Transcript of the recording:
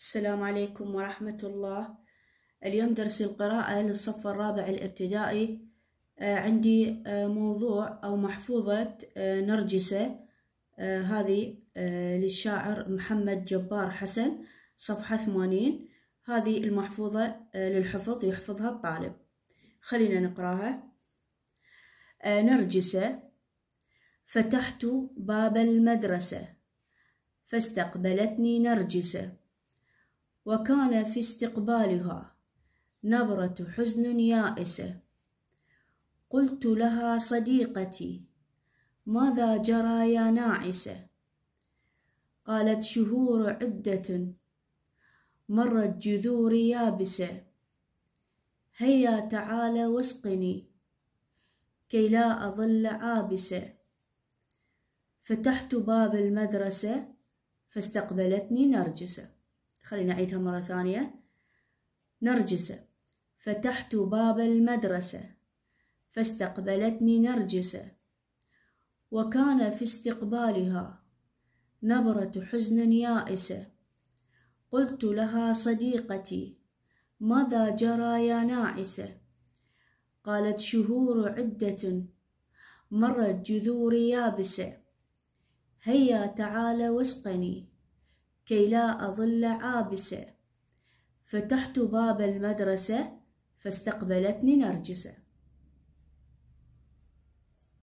السلام عليكم ورحمة الله اليوم درس القراءة للصف الرابع الابتدائي آه، عندي آه، موضوع أو محفوظة آه، نرجسة هذه للشاعر محمد جبار حسن صفحة ثمانين هذه المحفوظة للحفظ يحفظها الطالب خلينا نقراها نرجسة فتحت باب المدرسة فاستقبلتني نرجسه وكان في استقبالها نبرة حزن يائسة قلت لها صديقتي ماذا جرى يا ناعسة قالت شهور عدة مرت جذوري يابسة هيا تعال واسقني كي لا أظل عابسة فتحت باب المدرسة فاستقبلتني نرجسه خلينا أعيدها مرة ثانية نرجسة فتحت باب المدرسة فاستقبلتني نرجسة وكان في استقبالها نبرة حزن يائسة قلت لها صديقتي ماذا جرى يا ناعسة قالت شهور عدة مرت جذوري يابسة هيا تعال واسقني كي لا أظل عابسة فتحت باب المدرسة فاستقبلتني نرجسة